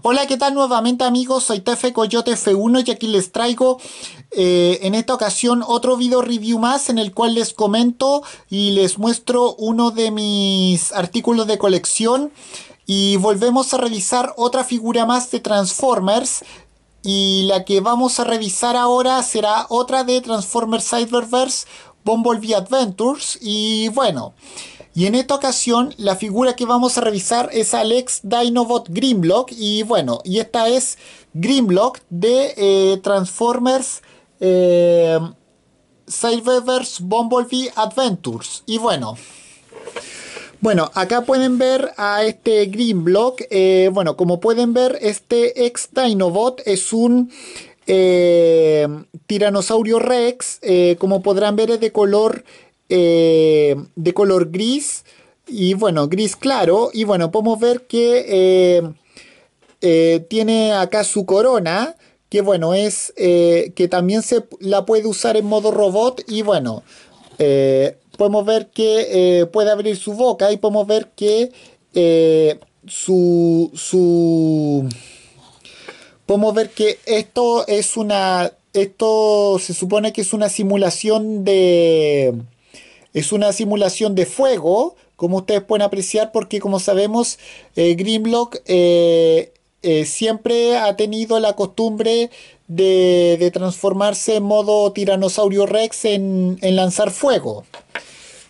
Hola, ¿qué tal nuevamente amigos? Soy Tefe Coyote F1 y aquí les traigo eh, en esta ocasión otro video review más en el cual les comento y les muestro uno de mis artículos de colección y volvemos a revisar otra figura más de Transformers y la que vamos a revisar ahora será otra de Transformers Cyberverse Bumblebee Adventures y bueno... Y en esta ocasión la figura que vamos a revisar es Alex Dinobot Grimlock y bueno, y esta es Grimlock de eh, Transformers eh, Cyberverse Bumblebee Adventures. Y bueno, bueno, acá pueden ver a este Grimlock. Eh, bueno, como pueden ver, este ex Dinobot es un eh, tiranosaurio Rex. como podrán ver, es de color eh, de color gris y bueno, gris claro. Y bueno, podemos ver que eh, eh, tiene acá su corona, que bueno, es que también se la puede usar en modo robot y bueno, podemos ver que puede abrir su boca y podemos ver que su, su... Podemos ver que esto es una esto se supone que es una simulación de es una simulación de fuego, como ustedes pueden apreciar, porque como sabemos, eh, Grimlock eh, eh, siempre ha tenido la costumbre de, transformarse en modo tiranosaurio rex en, lanzar fuego.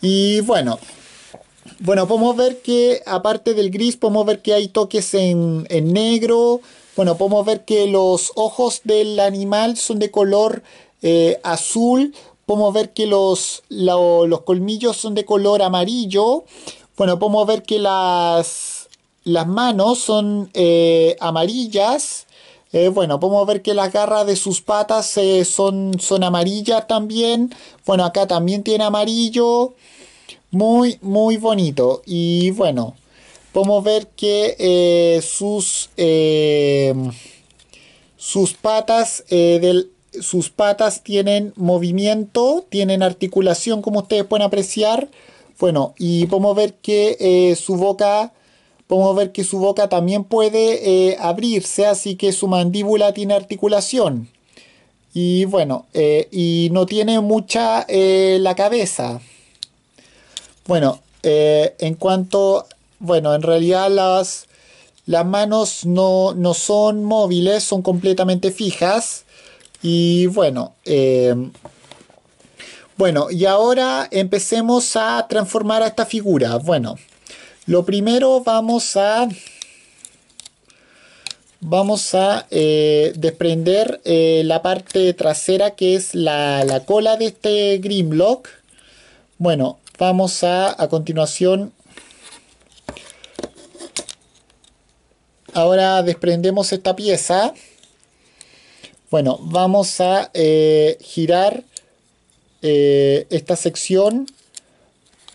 Y bueno, bueno, podemos ver que aparte del gris, podemos ver que hay toques en, en negro. Bueno, podemos ver que los ojos del animal son de color azul Podemos ver que los, los colmillos son de color amarillo. Bueno, podemos ver que las, las manos son eh, amarillas. Eh, bueno, podemos ver que las garras de sus patas eh, son, son amarillas también. Bueno, acá también tiene amarillo. Muy, muy bonito. Y bueno, podemos ver que sus, sus patas del, sus patas tienen movimiento, tienen articulación como ustedes pueden apreciar. Bueno, y podemos ver que eh, su boca podemos ver que su boca también puede eh, abrirse, así que su mandíbula tiene articulación. Y bueno, eh, y no tiene mucha la cabeza. Bueno, en cuanto, bueno, en realidad las, manos no son móviles, son completamente fijas. Y bueno, em, bueno, y ahora empecemos a transformar a esta figura. Bueno, lo primero vamos a... Vamos a eh, desprender eh, la parte trasera que es la, la cola de este Grimlock. Bueno, vamos a a continuación ahora desprendemos esta pieza bueno, vamos a eh, girar eh, esta sección.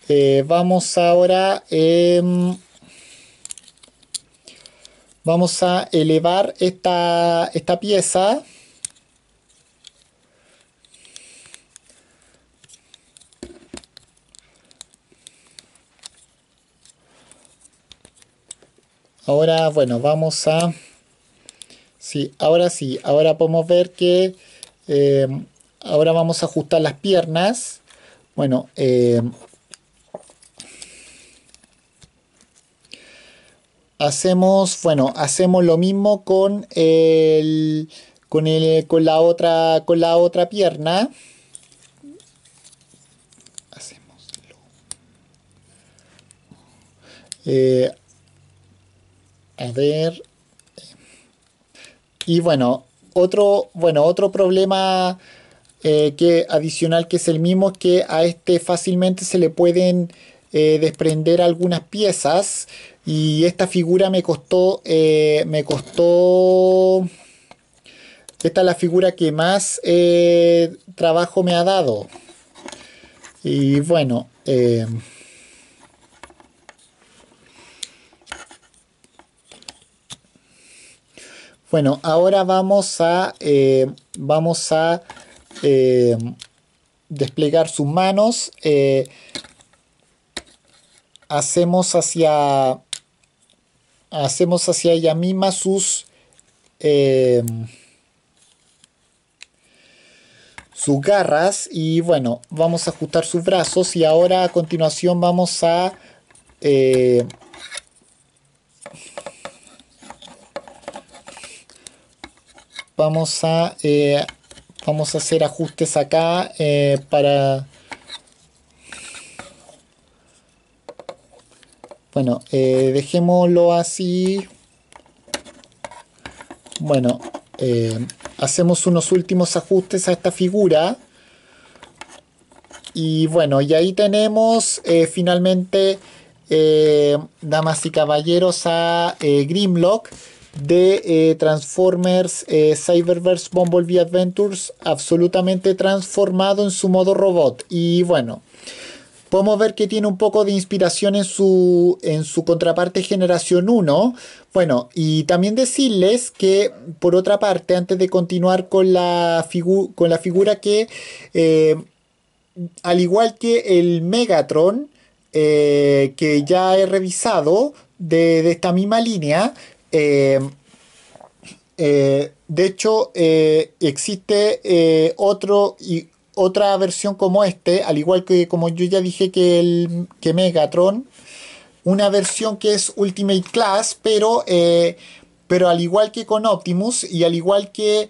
Eh, vamos ahora, em, vamos a elevar esta, esta pieza. Ahora, bueno, vamos a Sí, ahora sí, ahora podemos ver que eh, ahora vamos a ajustar las piernas. Bueno, eh, hacemos, bueno, hacemos lo mismo con el, con el, con la otra, con la otra pierna. Eh, a ver, y bueno, otro, bueno, otro problema eh, que adicional que es el mismo es que a este fácilmente se le pueden eh, desprender algunas piezas y esta figura me costó eh, me costó esta es la figura que más trabajo me ha dado y bueno Bueno, ahora vamos a, eh, vamos a eh, desplegar sus manos. Eh, hacemos, hacia, hacemos hacia ella misma sus, sus garras. Y bueno, vamos a ajustar sus brazos. Y ahora a continuación vamos a vamos a, eh, vamos a hacer ajustes acá eh, para... Bueno, eh, dejémoslo así. Bueno, hacemos unos últimos ajustes a esta figura. Y bueno, y ahí tenemos finalmente, damas y caballeros, a Grimlock de eh, Transformers eh, Cyberverse Bumblebee Adventures absolutamente transformado en su modo robot y bueno podemos ver que tiene un poco de inspiración en su, en su contraparte generación 1. Bueno, y también decirles que, por otra parte, antes de continuar con la, con la figura que, eh, al igual que el Megatron, que ya he revisado de, de esta misma línea, eh, eh, de hecho, eh, existe otro y otra versión como este, al igual que como yo ya dije que, el, Megatron, una versión que es Ultimate Class, pero, pero al igual que con Optimus y al igual que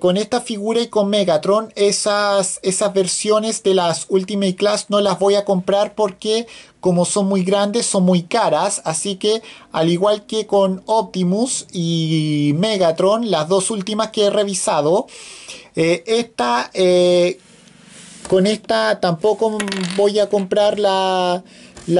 con esta figura y con Megatron, esas, esas versiones de las Ultimate Class no las voy a comprar porque como son muy grandes, son muy caras, así que al igual que con Optimus y Megatron, las dos últimas que he revisado, eh, esta, eh, con esta tampoco voy a comprar la,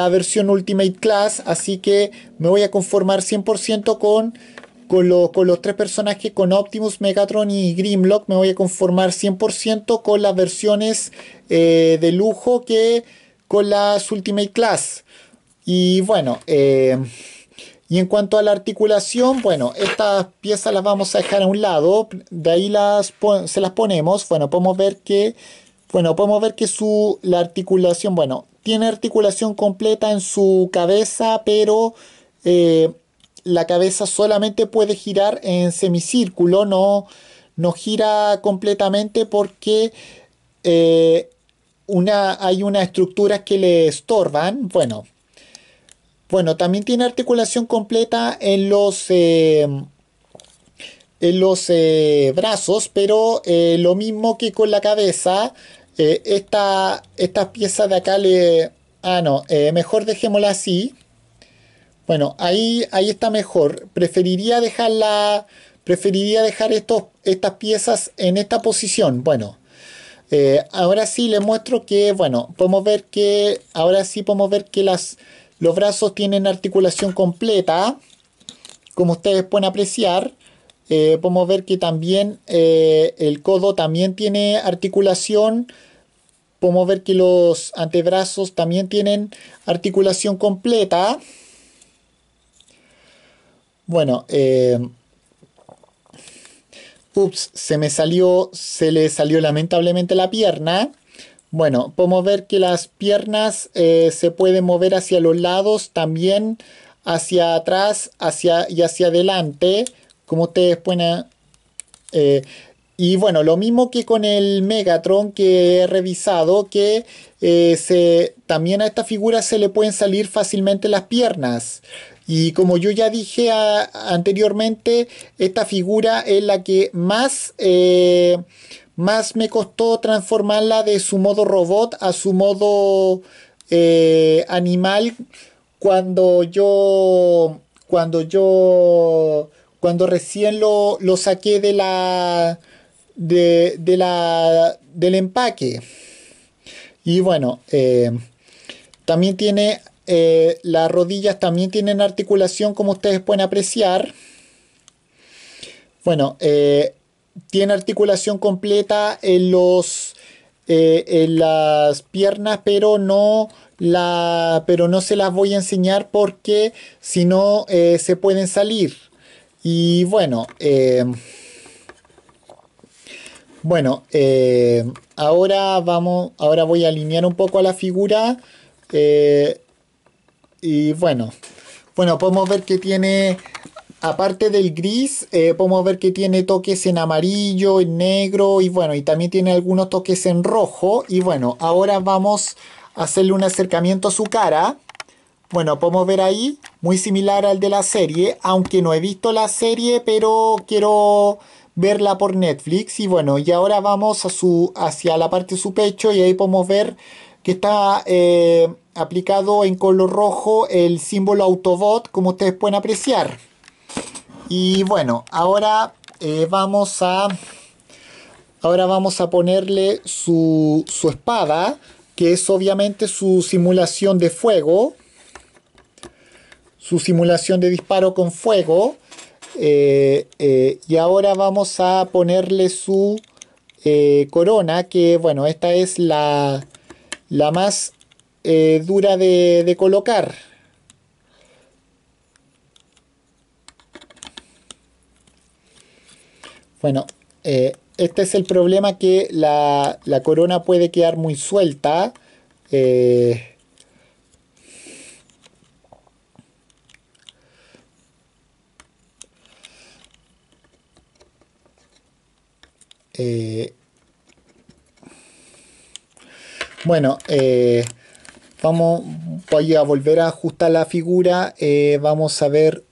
versión Ultimate Class, así que me voy a conformar 100% con... Con, los tres personajes, con Optimus, Megatron y Grimlock, me voy a conformar 100% con las versiones eh, de lujo que con las Ultimate Class. Y bueno, eh, y en cuanto a la articulación, bueno, estas piezas las vamos a dejar a un lado, de ahí las se las ponemos, bueno, podemos ver que, bueno, podemos ver que su, la articulación, bueno, tiene articulación completa en su cabeza, pero eh, la cabeza solamente puede girar en semicírculo, no, no gira completamente porque... Eh, hay unas estructuras que le estorban. Bueno, bueno, también tiene articulación completa en los, eh, en los eh, brazos, pero eh, lo mismo que con la cabeza. Estas esta piezas de acá le... Ah, no, mejor dejémosla así. Bueno, ahí, ahí está mejor. Preferiría dejarla... Preferiría dejar estos, estas piezas en esta posición. Bueno, eh, ahora sí les muestro que, bueno, podemos ver que, ahora sí podemos ver que las, los brazos tienen articulación completa, como ustedes pueden apreciar. Eh, podemos ver que también eh, el codo también tiene articulación. Podemos ver que los antebrazos también tienen articulación completa. Bueno, ups, se me salió, se le salió lamentablemente la pierna. Bueno, podemos ver que las piernas eh, se pueden mover hacia los lados también, hacia atrás hacia, y hacia adelante, como ustedes pueden... Eh, y bueno, lo mismo que con el Megatron que he revisado, que eh, se, también a esta figura se le pueden salir fácilmente las piernas. Y como yo ya dije anteriormente, esta figura es la que más, eh, más me costó transformarla de su modo robot a su modo eh, animal cuando yo cuando yo cuando recién lo, saqué de la de, la del empaque y bueno eh, también tiene eh, las rodillas también tienen articulación, como ustedes pueden apreciar. Bueno, eh, tiene articulación completa en, los, eh, en las piernas, pero no, la, pero no se las voy a enseñar porque si no se pueden salir. Y bueno, bueno, ahora vamos, ahora voy a alinear un poco a la figura. Y bueno, bueno, podemos ver que tiene, aparte del gris, eh, podemos ver que tiene toques en amarillo, en negro y bueno, y también tiene algunos toques en rojo. Y bueno, ahora vamos a hacerle un acercamiento a su cara. Bueno, podemos ver ahí, muy similar al de la serie, aunque no he visto la serie, pero quiero verla por Netflix. Y bueno, y ahora vamos a su, hacia la parte de su pecho y ahí podemos ver que está... Eh, aplicado en color rojo el símbolo Autobot, como ustedes pueden apreciar. Y bueno, ahora eh, vamos a... Ahora vamos a ponerle su, su espada, que es obviamente su simulación de fuego. Su simulación de disparo con fuego. Eh, eh, y ahora vamos a ponerle su corona, que bueno, esta es la, la más eh, dura de, colocar. Bueno, eh, este es el problema que la, corona puede quedar muy suelta. Eh, eh, bueno, eh, Vamos voy a volver a ajustar la figura. Eh, vamos a ver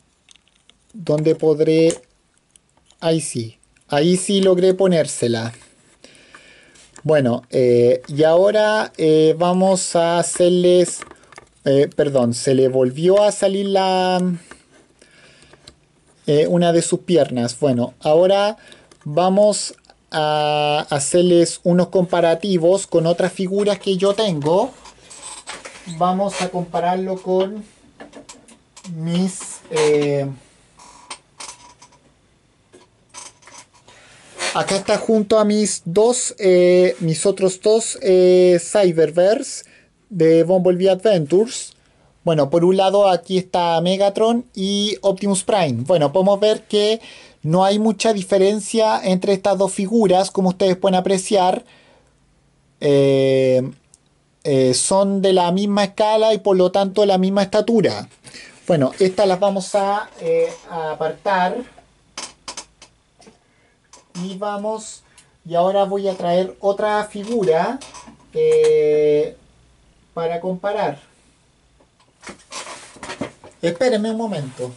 dónde podré... Ahí sí. Ahí sí logré ponérsela. Bueno, eh, y ahora eh, vamos a hacerles... perdón, se le volvió a salir la... una de sus piernas. Bueno, ahora vamos a hacerles unos comparativos con otras figuras que yo tengo vamos a compararlo con mis eh, acá está junto a mis dos eh, mis otros dos eh, cyberverse de Bumblebee Adventures bueno por un lado aquí está Megatron y Optimus Prime bueno podemos ver que no hay mucha diferencia entre estas dos figuras como ustedes pueden apreciar eh, eh, son de la misma escala y por lo tanto de la misma estatura. Bueno, estas las vamos eh, a, apartar. Y vamos, y ahora voy a traer otra figura eh, para comparar. Espérenme un momento.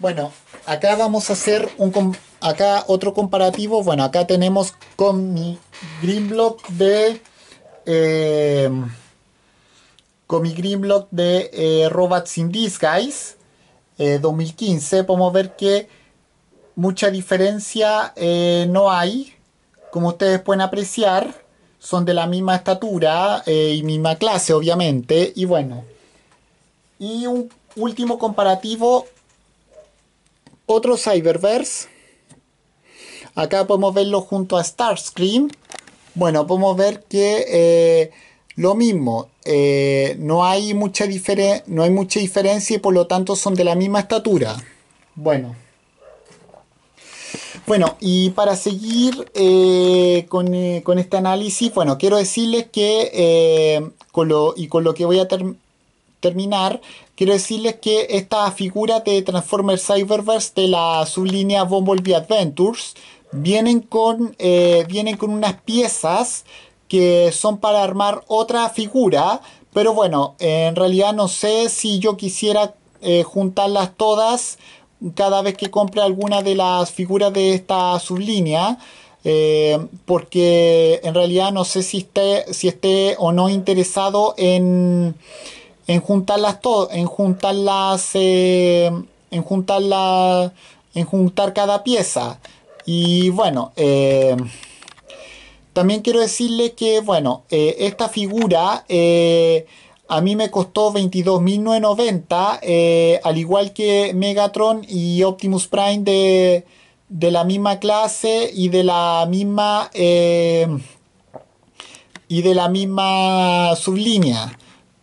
Bueno, acá vamos a hacer un acá otro comparativo. Bueno, acá tenemos con mi Greenblock de eh, con mi Greenblock de eh, Robots in Disguise eh, 2015. Podemos ver que mucha diferencia no hay. Como ustedes pueden apreciar, son de la misma estatura y misma clase, obviamente. Y bueno, y un último comparativo otro Cyberverse. Acá podemos verlo junto a Starscream. Bueno, podemos ver que eh, lo mismo, eh, no, hay mucha no hay mucha diferencia y por lo tanto son de la misma estatura. Bueno. Bueno, y para seguir eh, con, este análisis, bueno, quiero decirles que con lo, y con lo que voy a terminar terminar, quiero decirles que esta figura de Transformers Cyberverse de la sublínea Bumblebee Adventures vienen con, eh, vienen con unas piezas que son para armar otra figura, pero bueno, en realidad no sé si yo quisiera eh, juntarlas todas cada vez que compre alguna de las figuras de esta sublínea. Eh, porque en realidad no sé si esté, si esté o no interesado en, en juntarlas todas, en juntarlas, eh, en juntarlas, en juntar cada pieza. Y bueno, eh, también quiero decirle que, bueno, eh, esta figura a mí me costó 22.990, al igual que Megatron y Optimus Prime de, de la misma clase y de la misma... y de la misma sublínea.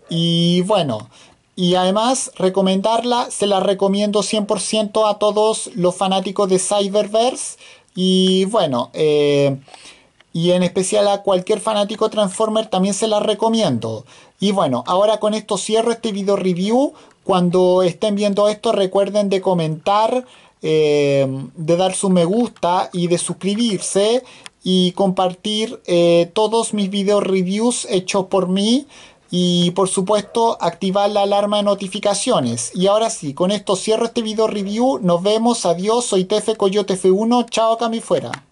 Y bueno, y además recomendarla, se la recomiendo 100% a todos los fanáticos de Cyberverse. Y bueno, eh, y en especial a cualquier fanático Transformer también se la recomiendo. Y bueno, ahora con esto cierro este video review. Cuando estén viendo esto recuerden de comentar, eh, de dar su me gusta y de suscribirse y compartir eh, todos mis video reviews hechos por mí y por supuesto activar la alarma de notificaciones. Y ahora sí, con esto cierro este video review. Nos vemos, adiós, soy Tefe Coyote F1, chao acá mi fuera.